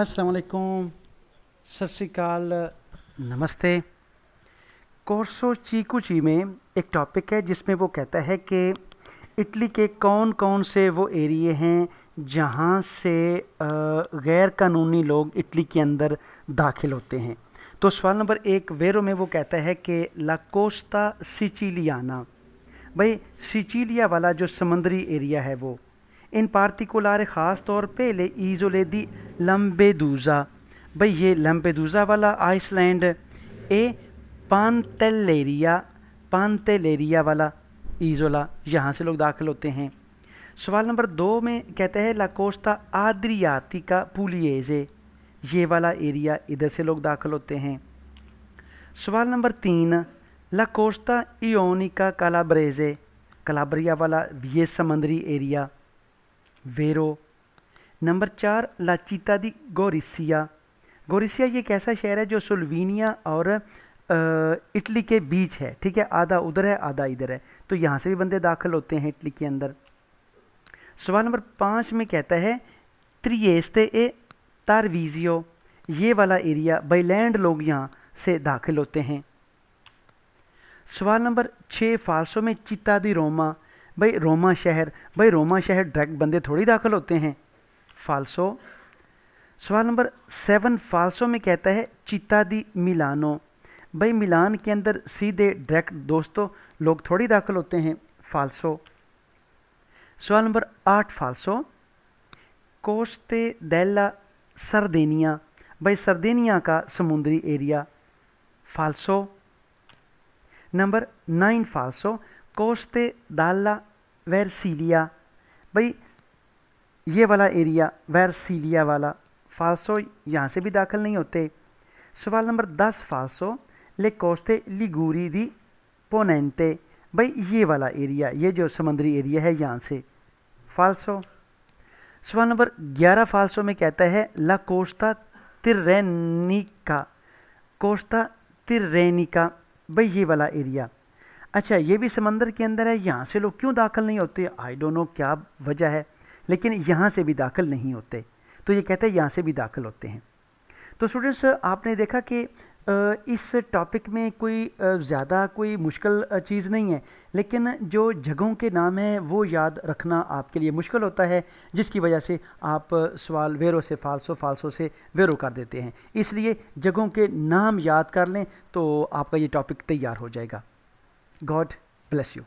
असलकुम सत श्रीकाल नमस्ते कोर्सो ची में एक टॉपिक है जिसमें वो कहता है कि इटली के कौन कौन से वो एरिए हैं जहाँ से गैर कानूनी लोग इटली के अंदर दाखिल होते हैं तो सवाल नंबर एक वेरो में वो कहता है कि लाकोस्ता सिचिलियाना भाई सिचिलिया वाला जो समंदरी एरिया है वो इन पार्टिकुलर ख़ास तौर पे ले ईजोले दी लम्बे दूजा भाई ये लम्बे दूजा वाला आइसलैंड ए पानतेलेरिया पानतेलेरिया वाला ईजोला यहाँ से लोग दाखिल होते हैं सवाल नंबर दो में कहते हैं लाकोस्ता आद्रियाती का पुलिएजे ये वाला एरिया इधर से लोग दाखिल होते हैं सवाल नंबर तीन लाकोस्ता इोनिका कालाब्रेजे कालाब्रिया वाला ये समंदरी एरिया वेरो नंबर चार लाचिता दी गोरिसिया गोरिसिया ये एक ऐसा शहर है जो सुलवीनिया और इटली के बीच है ठीक है आधा उधर है आधा इधर है तो यहाँ से भी बंदे दाखिल होते हैं इटली के अंदर सवाल नंबर पाँच में कहता है त्रिएस्ते ए तारवीजियो ये वाला एरिया बाई लैंड लोग यहाँ से दाखिल होते हैं सवाल नंबर छः फालसो में चिता दी रोमा भाई रोमा शहर भाई रोमा शहर डायरेक्ट बंदे थोड़ी दाखिल होते हैं फालसो सवाल नंबर सेवन फालसो में कहता है चिता दी मिलानो भाई मिलान के अंदर सीधे डायरेक्ट दोस्तों लोग थोड़ी दाखिल होते हैं फालसो सवाल नंबर आठ फालसो कोस्ते दैला सरदेनिया भाई सरदेनिया का समुद्री एरिया फालसो नंबर नाइन फालसो कोस्ते दाला वैरसीलिया भाई ये वाला एरिया वैरसीलिया वाला फालसो यहाँ से भी दाखिल नहीं होते सवाल नंबर दस फालसो ले कोस्ते लिगूरी दी पोनेंते भाई ये वाला एरिया ये जो समंदरी एरिया है यहाँ से फालसो सवाल नंबर ग्यारह फालसो में कहता है ला कोस्ता तिरनिका कोस्ता तिरेनिका भाई ये वाला एरिया अच्छा ये भी समंदर के अंदर है यहाँ से लोग क्यों दाखिल नहीं होते आई डोंट नो क्या वजह है लेकिन यहाँ से भी दाखिल नहीं होते तो ये कहते हैं यहाँ से भी दाखिल होते हैं तो स्टूडेंट्स आपने देखा कि इस टॉपिक में कोई ज़्यादा कोई मुश्किल चीज़ नहीं है लेकिन जो जगहों के नाम हैं वो याद रखना आपके लिए मुश्किल होता है जिसकी वजह से आप सवाल वेरो से फालसो फालसो से वेरो कर देते हैं इसलिए जगहों के नाम याद कर लें तो आपका ये टॉपिक तैयार हो जाएगा God bless you.